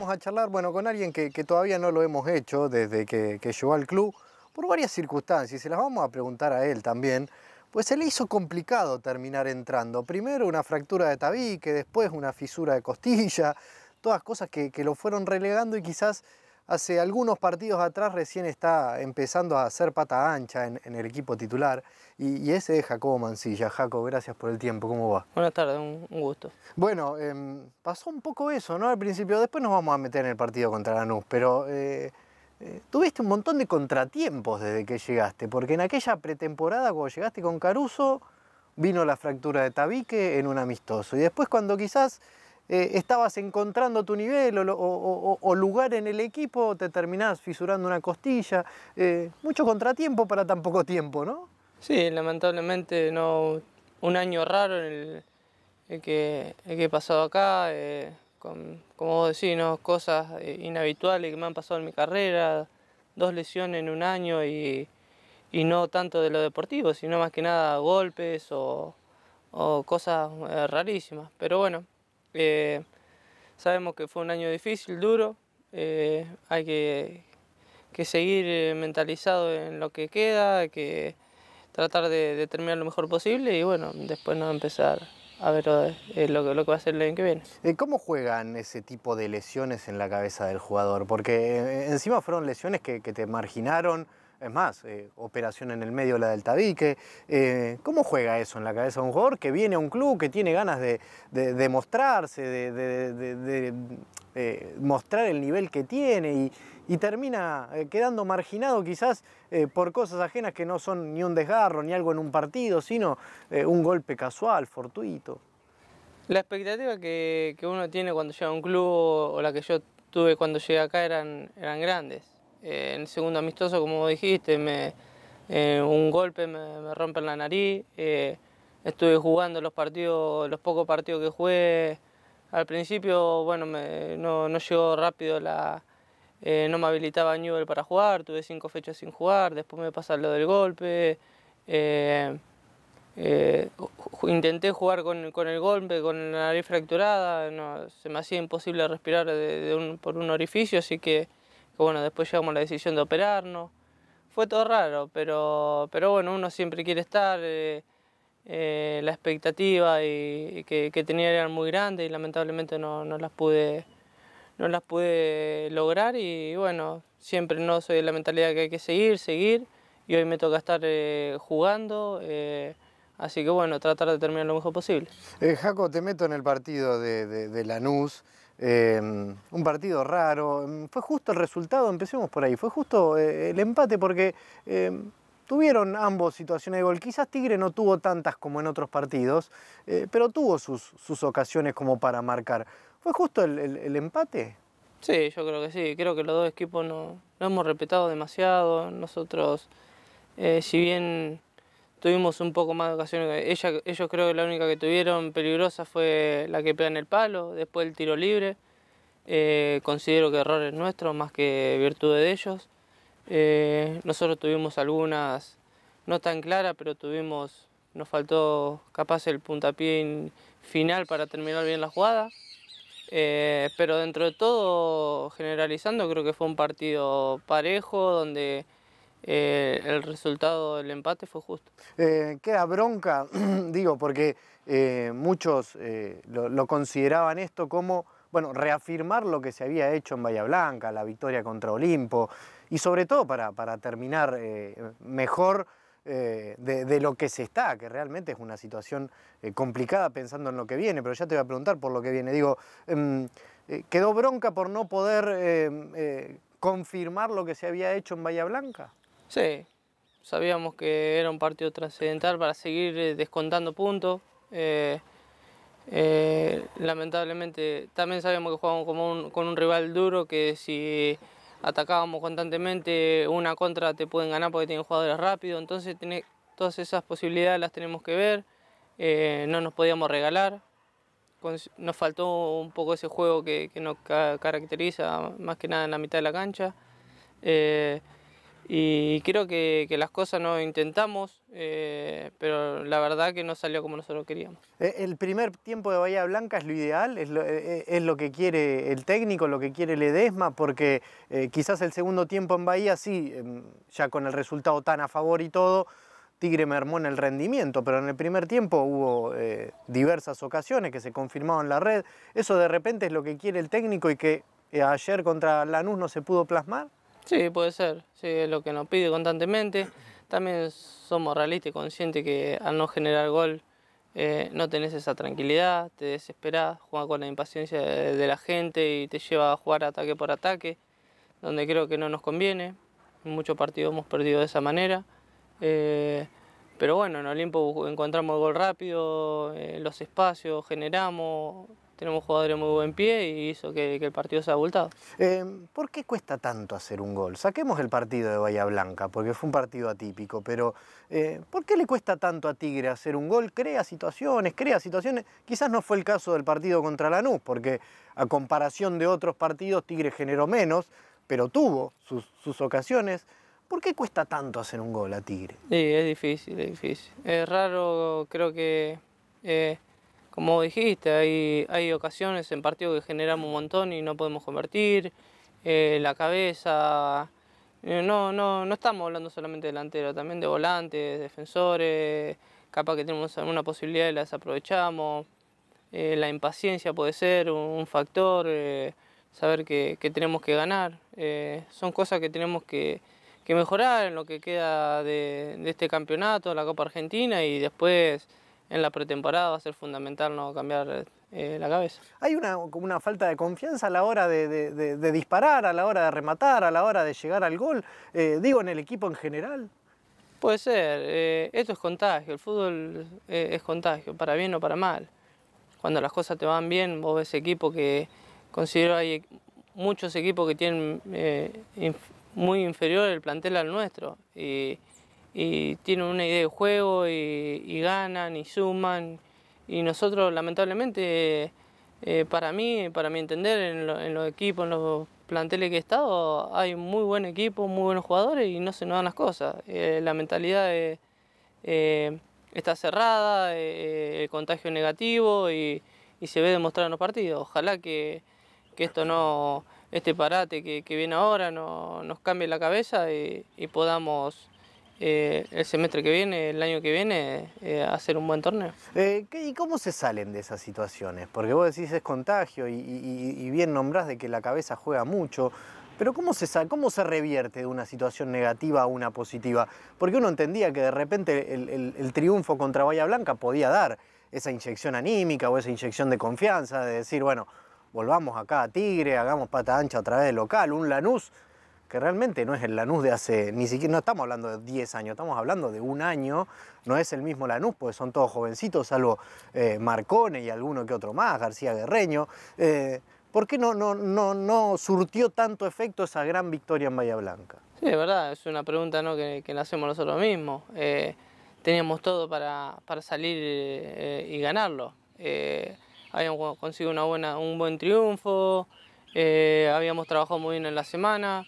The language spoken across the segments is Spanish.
vamos a charlar bueno, con alguien que, todavía no lo hemos hecho desde que, llegó al club, por varias circunstancias, y se las vamos a preguntar a él también, pues se le hizo complicado terminar entrando. Primero una fractura de tabique, después una fisura de costilla, todas cosas que lo fueron relegando y quizás hace algunos partidos atrás recién está empezando a hacer pata ancha en, el equipo titular. Y, ese es Jacobo Mansilla. Jaco, gracias por el tiempo. ¿Cómo va? Buenas tardes, un, gusto. Bueno, em, pasó un poco eso, ¿no? Al principio, después nos vamos a meter en el partido contra Lanús, pero... Eh, eh, tuviste un montón de contratiempos desde que llegaste, porque en aquella pretemporada, cuando llegaste con Caruso, vino la fractura de tabique en un amistoso. Y después, cuando quizás eh, estabas encontrando tu nivel o, lugar en el equipo, te terminás fisurando una costilla. Eh, mucho contratiempo para tan poco tiempo, ¿no? Sí, lamentablemente no. Un año raro en el, que, he pasado acá, eh, con, como vos decís, cosas inhabituales que me han pasado en mi carrera, dos lesiones en un año y, y no tanto de lo deportivo, sino más que nada golpes o, o cosas rarísimas. Pero bueno, eh, sabemos que fue un año difícil, duro, eh, hay que, seguir eh, mentalizado en lo que queda, Hay que tratar de, terminar lo mejor posible y bueno, después no empezar a ver lo, que, lo, que va a ser el año que viene. ¿Cómo juegan ese tipo de lesiones en la cabeza del jugador? Porque encima fueron lesiones que te marginaron es más, eh, operación en el medio la del tabique. Eh, ¿Cómo juega eso en la cabeza de un jugador que viene a un club, que tiene ganas de, de mostrarse, de, eh, mostrar el nivel que tiene y, termina quedando marginado quizás por cosas ajenas que no son ni un desgarro, ni algo en un partido, sino un golpe casual, fortuito? La expectativa que, que, uno tiene cuando llega a un club o la que yo tuve cuando llegué acá eran, eran grandes en el segundo amistoso, como dijiste, me, eh, un golpe me, rompe la nariz. Eh, estuve jugando los partidos, los pocos partidos que jugué. Al principio, bueno, no, llegó rápido la... Eh, no me habilitaba Newell para jugar, tuve cinco fechas sin jugar, después me pasa lo del golpe. intenté jugar con, el golpe, con la nariz fracturada, se me hacía imposible respirar por un orificio, así que después llegamos la decisión de operarnos. Fue todo raro, pero, pero bueno, uno siempre quiere estar. Eh, eh, la expectativa y, que, tenía eran muy grande y lamentablemente no, las pude no las pude lograr y bueno siempre no soy de la mentalidad que hay que seguir seguir y hoy me toca estar eh, jugando así que bueno tratar de terminar lo mejor posible Jaco te meto en el partido de Lanús Em, un partido raro. Em, fue justo el resultado, empecemos por ahí, fue justo eh, el empate porque em, tuvieron ambos situaciones de gol. Quizás Tigre no tuvo tantas como en otros partidos, eh, pero tuvo sus, ocasiones como para marcar. ¿Fue justo el, empate? Sí, yo creo que sí. Creo que los dos equipos no, no hemos respetado demasiado. Nosotros, eh, si bien tuvimos un poco más de ocasiones. Ella, ellos creo que la única que tuvieron peligrosa fue la que pega en el palo, después el tiro libre. Eh, considero que errores nuestros más que virtudes de ellos. Eh, nosotros tuvimos algunas no tan claras, pero tuvimos, nos faltó capaz el puntapié final para terminar bien la jugada. Eh, pero dentro de todo, generalizando, creo que fue un partido parejo donde eh, el resultado del empate fue justo. Eh, queda bronca, digo, porque eh, muchos lo, consideraban esto como, bueno, reafirmar lo que se había hecho en Bahía Blanca, la victoria contra Olimpo, y sobre todo para, para terminar mejor. De, de, lo que se está, que realmente es una situación complicada pensando en lo que viene, pero ya te voy a preguntar por lo que viene. Digo, em, ¿quedó bronca por no poder em, confirmar lo que se había hecho en Bahía Blanca? Sí, sabíamos que era un partido trascendental para seguir eh, descontando puntos. Eh, eh, lamentablemente también sabíamos que jugábamos como con un rival duro que si atacábamos constantemente una contra te pueden ganar porque tienen jugadores rápidos, entonces todas esas posibilidades las tenemos que ver, no nos podíamos regalar, nos faltó un poco ese juego que, nos caracteriza más que nada en la mitad de la cancha y creo que, las cosas no intentamos, eh, pero la verdad que no salió como nosotros queríamos. Eh, ¿El primer tiempo de Bahía Blanca es lo ideal? ¿Es lo, eh, que quiere el técnico, lo que quiere Ledesma? Porque quizás el segundo tiempo en Bahía sí, em, ya con el resultado tan a favor y todo, Tigre mermó en el rendimiento, pero en el primer tiempo hubo diversas ocasiones que se confirmaron en la red. ¿Eso de repente es lo que quiere el técnico y que ayer contra Lanús no se pudo plasmar? Sí, puede ser, sí, es lo que nos pide constantemente. También somos realistas y conscientes que al no generar gol eh, no tenés esa tranquilidad, te desesperás, juegas con la impaciencia de, la gente y te lleva a jugar ataque por ataque, donde creo que no nos conviene. En muchos partidos hemos perdido de esa manera. Eh, pero bueno, en Olimpo encontramos el gol rápido, eh, los espacios, generamos, tenemos jugadores muy buen pie y hizo que, el partido sea abultado. Eh, ¿Por qué cuesta tanto hacer un gol? Saquemos el partido de Bahía Blanca, porque fue un partido atípico, pero eh, ¿por qué le cuesta tanto a Tigre hacer un gol? Crea situaciones, crea situaciones. Quizás no fue el caso del partido contra Lanús, porque a comparación de otros partidos Tigre generó menos, pero tuvo sus, ocasiones. ¿Por qué cuesta tanto hacer un gol a Tigre? Sí, es difícil, es difícil. Es raro, creo que... Eh, como dijiste, hay, hay ocasiones en partidos que generamos un montón y no podemos convertir, eh, la cabeza. Eh, no, no, no estamos hablando solamente delantero, también de volantes, defensores, capaz que tenemos alguna posibilidad y las aprovechamos. Eh, la impaciencia puede ser un, factor, saber que, tenemos que ganar. son cosas que tenemos que, mejorar en lo que queda de, de este campeonato, la Copa Argentina y después en la pretemporada va a ser fundamental no cambiar eh, la cabeza. Hay una, una falta de confianza a la hora de, disparar, a la hora de rematar, a la hora de llegar al gol, eh, digo en el equipo en general. Puede ser, eh, esto es contagio, el fútbol es contagio, para bien o para mal. Cuando las cosas te van bien, vos ves equipo que considero hay muchos equipos que tienen muy inferior el plantel al nuestro. Y, y tienen una idea de juego y, ganan y suman. Y nosotros lamentablemente, eh, para mí, para mi entender, en, los equipos, en los planteles que he estado, hay muy buen equipo, muy buenos jugadores y no se nos dan las cosas. Eh, la mentalidad eh, está cerrada, el contagio negativo y, se ve demostrado en los partidos. Ojalá que, esto no, este parate que, viene ahora nos cambie la cabeza y podamos eh, el semestre que viene, el año que viene, eh, hacer un buen torneo. Eh, ¿Y cómo se salen de esas situaciones? Porque vos decís es contagio y, bien nombrás de que la cabeza juega mucho. Pero ¿cómo se, ¿cómo se revierte de una situación negativa a una positiva? Porque uno entendía que de repente el, triunfo contra Bahía Blanca podía dar esa inyección anímica o esa inyección de confianza, de decir, bueno, volvamos acá a Tigre, hagamos pata ancha a través del local, un Lanús que realmente no es el Lanús de hace, ni siquiera, no estamos hablando de 10 años, estamos hablando de un año, no es el mismo Lanús, porque son todos jovencitos, salvo eh, Marcone y alguno que otro más, García Guerreño. Eh, ¿Por qué no, no, no, no surtió tanto efecto esa gran victoria en Bahía Blanca? Sí, es verdad, es una pregunta que, que la hacemos nosotros mismos. Eh, teníamos todo para, para salir y ganarlo. habíamos conseguido una buena, un buen triunfo, habíamos trabajado muy bien en la semana,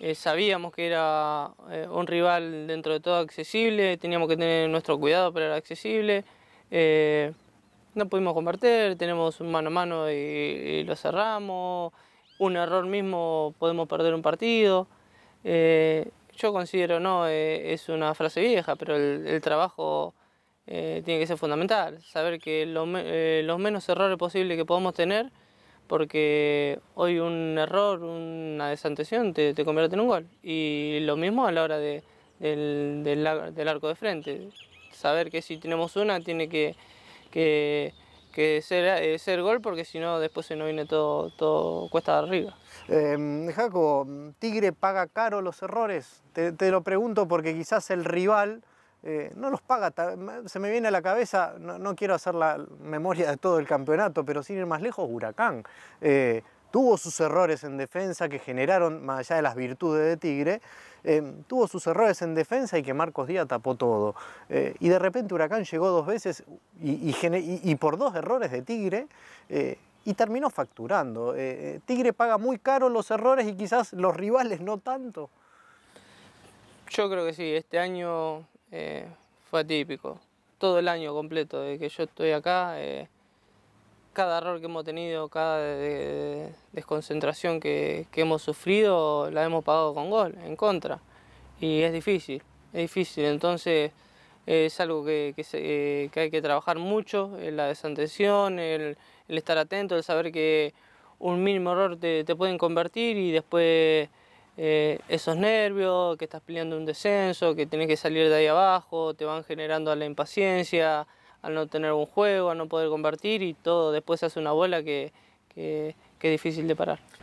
eh, sabíamos que era eh, un rival dentro de todo accesible, teníamos que tener nuestro cuidado, para era accesible. Eh, no pudimos convertir, tenemos un mano a mano y, lo cerramos. Un error mismo podemos perder un partido. yo considero, no, es una frase vieja, pero el, trabajo tiene que ser fundamental. Saber que los menos errores posibles que podamos tener porque hoy un error, una desanteción, te, convierte en un gol. Y lo mismo a la hora del, arco de frente. Saber que si tenemos una tiene que, eh, ser, gol porque si no después se nos viene todo, cuesta de arriba. Em, Jaco, Tigre paga caro los errores. te lo pregunto porque quizás el rival eh, no los paga, se me viene a la cabeza, no, quiero hacer la memoria de todo el campeonato, pero sin ir más lejos, Huracán. Eh, tuvo sus errores en defensa que generaron, más allá de las virtudes de Tigre, eh, tuvo sus errores en defensa y que Marcos Díaz tapó todo. y de repente Huracán llegó dos veces y, por dos errores de Tigre. y terminó facturando. Tigre paga muy caro los errores y quizás los rivales no tanto. Yo creo que sí, este año eh, fue atípico. Todo el año completo, de que yo estoy acá, eh, cada error que hemos tenido, cada desconcentración que, hemos sufrido, la hemos pagado con gol, en contra. Y es difícil, es difícil. Entonces eh, es algo que, hay que trabajar mucho, la desatención, el, estar atento, el saber que un mínimo error te pueden convertir y después... Eh, esos nervios, que estás peleando un descenso, que tenés que salir de ahí abajo, te van generando a la impaciencia, al no tener un juego, a no poder convertir y todo después hace una bola que, que, que es difícil de parar.